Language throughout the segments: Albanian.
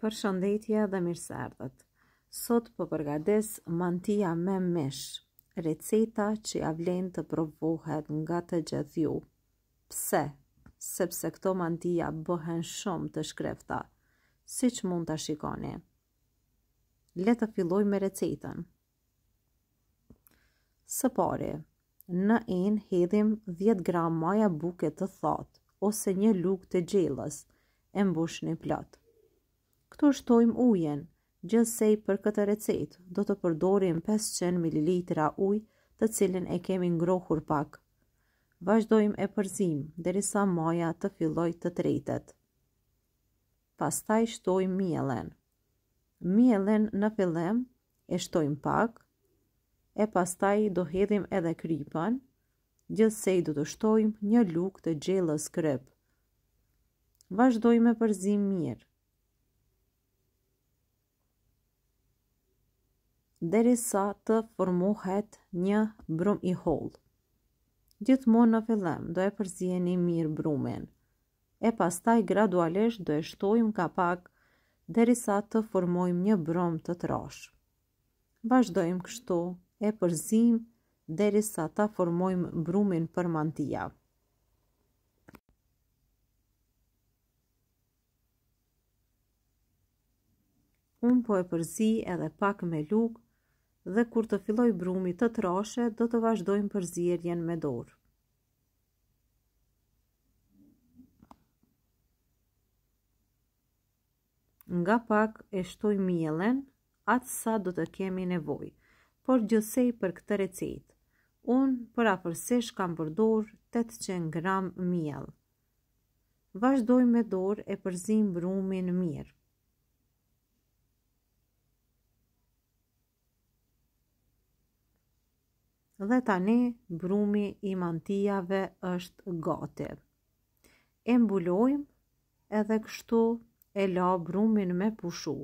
Për dhe mirë sot për po përgades mantia me mish, receta që javlen të provohet nga të gjithju. Pse? Sepse këto mantia bëhen shumë të shkrefta, si që mund të shikoni. Letë të filloj me recetën. Së pare, në enë hedhim 10 gram maja buke të thatë, ose një luk të gjelës, e mbush një platë. Tu shtojmë ujen. Gjithsej për këtë recetë do të përdorim 500 ml uj të cilin e kemi ngrohur pak. Vazhdojmë e përzim, derisa moja të filloj të tretet. Pastaj shtojmë mjelen. Mjelen në fillem e shtojmë pak, e pastaj do hedhim edhe krypan, gjithsej do të shtojmë një luk të gjelës kryp. Vazhdojmë e përzim mirë. derisa të formohet një brum i hollë. Gjithmonë në fillim do e përzieni mirë brumin. E pastaj gradualisht do e shtojmë ka pak derisa të formojmë një brum të trashë. Vazhdojmë kështu e përzim derisa ta formojmë brumin për mantia. Unë po e përzi edhe pak me lukë dhe kur të filloj brumi të trashe, do të vazhdojmë përzirjen me dorë. Nga pak e shtoj mjelen, atë sa do të kemi nevoj, por gjësej për këtë recit. Unë për afërsesh kam përdor 800 gram mjel. Vashdoj me dorë e përzim brumin mirë. dhe tani brumi i mantijave është gati. E mbulojmë edhe kështu e la brumin me pushu,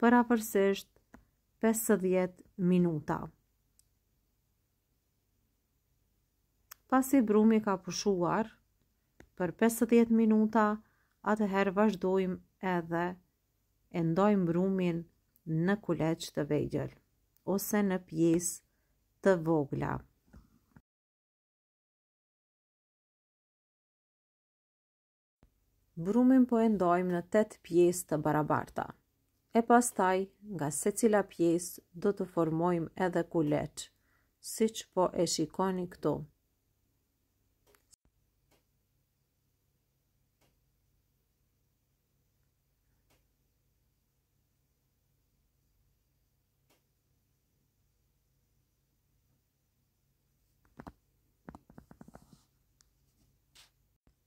për apërsisht 50 minuta. Pasi brumi ka pushuar për 50 minuta, atëherë vazhdojmë edhe e ndojmë brumin në kuleq të vejgjel, ose në pjesë të vogla. Brumin po endojmë në 8 pjesë të barabarta. E pas taj, nga se cila pjesë, do të formojmë edhe kuleqë, si që po e shikoni këtu.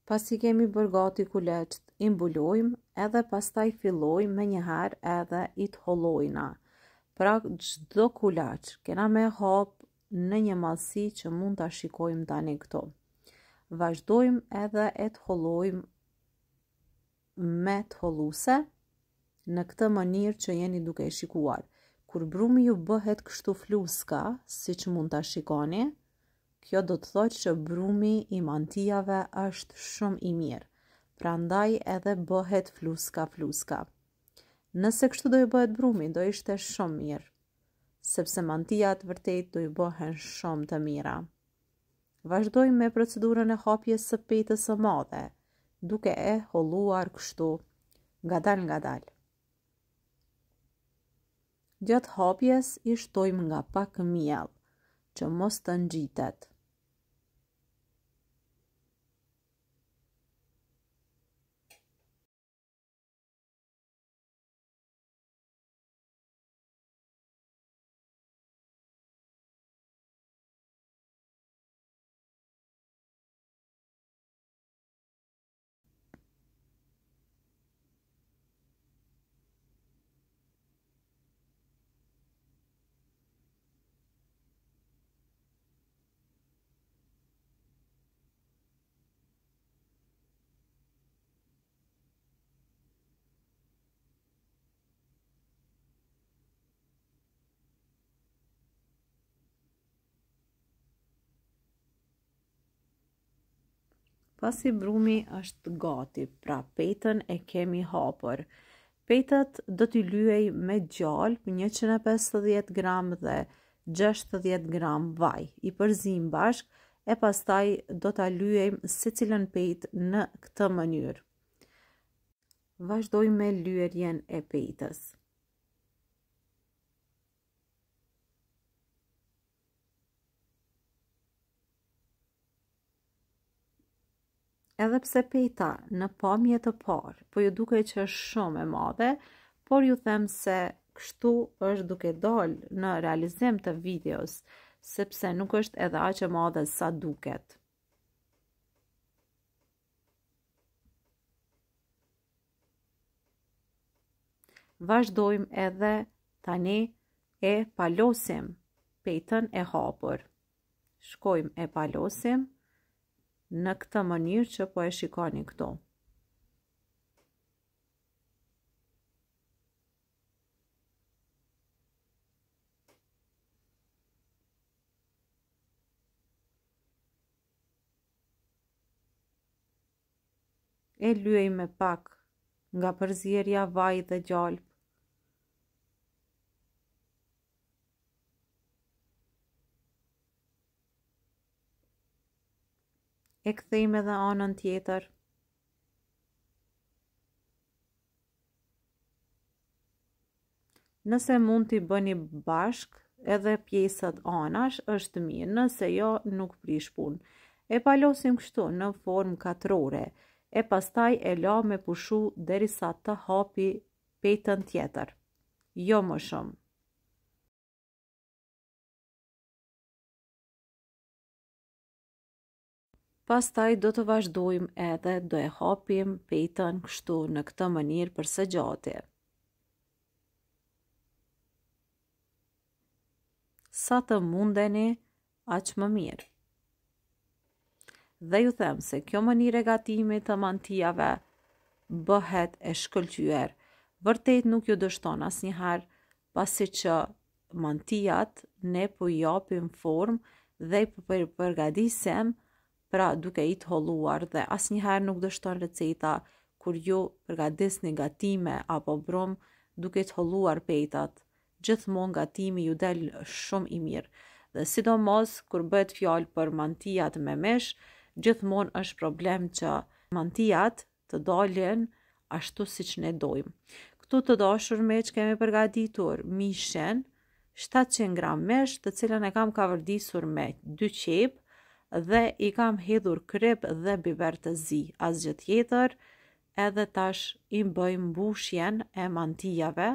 pas i kemi bërgati ku leqët, i mbulojmë edhe pas i fillojmë me njëherë edhe i të holojna. Pra gjdo ku leqë, kena me hop në një malsi që mund të shikojmë tani këto. Vajzdojmë edhe e të holojmë me të holuse në këtë mënirë që jeni duke shikuar. Kur brumi ju bëhet kështu fluska, si që mund të shikoni, Kjo do të thotë që brumi i mantijave është shumë i mirë, pra ndaj edhe bëhet fluska fluska. Nëse kështu do i bëhet brumi, do ishte shumë mirë, sepse mantijat vërtet do i bëhen shumë të mira. Vazhdoj me procedurën e hapjes së petës së madhe, duke e holuar kështu, nga dal nga dal. Gjatë hapjes ishtojmë nga pak mjell, që mos të ngjitet. Pasi brumi është gati, pra petën e kemi hapër. Petët do t'i luej me gjallë 150 gram dhe 60 gram vaj. I përzim bashk e pastaj do t'a lyej se cilën petë në këtë mënyrë. Vashdoj me lyerjen e petës. edhe pse pejta në pamje të parë, po ju duke që është shumë e madhe, por ju them se kështu është duke dalë në realizim të videos, sepse nuk është edhe aq e madhe sa duket. Vashdojmë edhe tani e palosim pejtën e hapur. Shkojmë e palosim në këtë mënyrë që po e shikoni këto. E lyej me pak nga përzierja vaj dhe gjalp. e këthejmë edhe anën tjetër. Nëse mund t'i bëni bashk, edhe pjesët anash është mirë, nëse jo nuk prish punë. E palosim kështu në formë katrore, e pastaj e la me pushu derisa të hapi petën tjetër. Jo më shumë. pas taj do të vazhdojmë edhe do e hapim petën kështu në këtë mënirë për së gjatë. Sa të mundeni, aqë më mirë. Dhe ju them se kjo mënirë e gatimit të mantijave bëhet e shkëllqyër. Vërtet nuk ju dështon asë njëherë pasi që mantijat ne po japim formë dhe i po përgadisem për pra duke i të holuar dhe asnjëherë nuk dështon receta kur ju jo përgatis një gatime apo brum duke të holuar pejtat. Gjithmon gatimi ju del shumë i mirë. Dhe sidomos, kur bëhet fjallë për mantijat me mesh, gjithmon është problem që mantijat të dalin ashtu si që ne dojmë. Këtu të dashur me që kemi përgatitur mishen, 700 gram mesh të cilën e kam kavërdisur me 2 qepë, dhe i kam hedhur kryp dhe biber të zi, asgjë tjetër, edhe tash i bëj mbushjen e mantijave,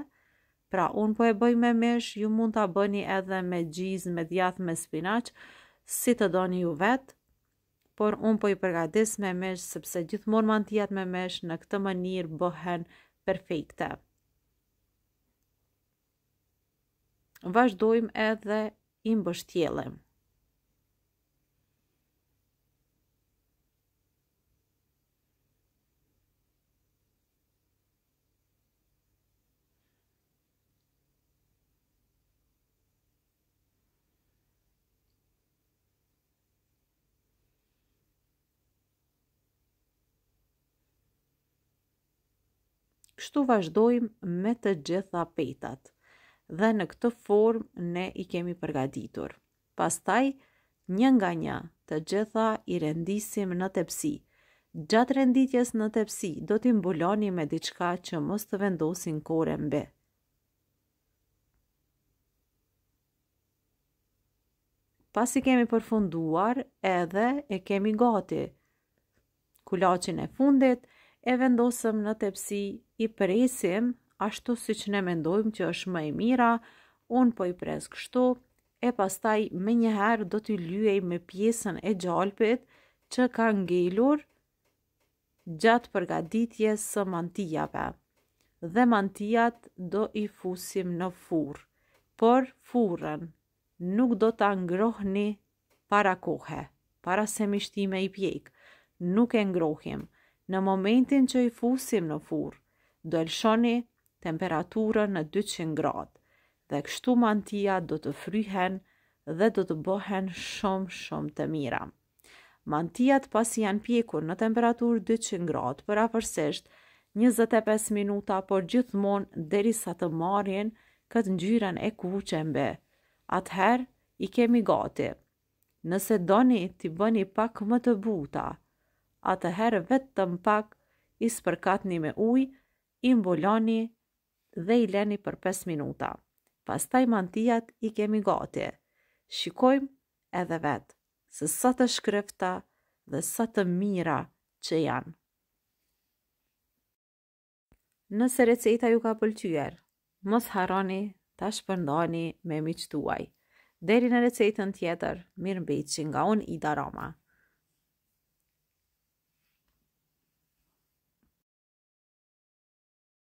pra unë po e bëj me mish, ju mund të bëni edhe me gjiz, me djath, me spinach, si të doni ju vetë, por unë po i përgadis me mish, sepse gjithmonë mantijat me mish në këtë mënir bëhen perfekte. Vashdojmë edhe i mbështjelem. Kështu vazhdojmë me të gjitha pejtat dhe në këtë form ne i kemi përgatitur. Pastaj një nga një të gjitha i rendisim në tepsi. Gjatë renditjes në tepsi do t'i mbuloni me diçka që mos të vendosin kore mbe. Pas i kemi përfunduar edhe e kemi gati kulacin e fundit, e vendosëm në tepsi, i presim, ashtu si që ne mendojmë që është më e mira, unë po i pres kështu, e pastaj me njëherë do t'i lyej me pjesën e gjalpit që ka ngejlur gjatë përgaditjes së mantijave. Dhe mantijat do i fusim në furë, por furën nuk do t'a ngrohni para kohë, para se mishtime i pjekë, nuk e ngrohim në momentin që i fusim në fur, do elshoni temperaturën në 200 gradë dhe kështu mantia do të fryhen dhe do të bohen shumë shumë të mira. Mantijat pasi janë pjekur në temperatur 200 gradë për apërsisht 25 minuta, por gjithmonë dheri sa të marjen këtë ngjyrën e kuqembe. Atëherë i kemi gati. Nëse doni t'i bëni pak më të buta, atëherë vetëm pak i spërkatni me ujë, i mboloni dhe i leni për 5 minuta. Pastaj mantijat i kemi gati. Shikojmë edhe vetë se sa të shkrifta dhe sa të mira që janë. Nëse receta ju ka pëlqyer, mos harroni ta shpërndani me miqtuaj. Deri në recetën tjetër, mirë nga unë Ida Roma.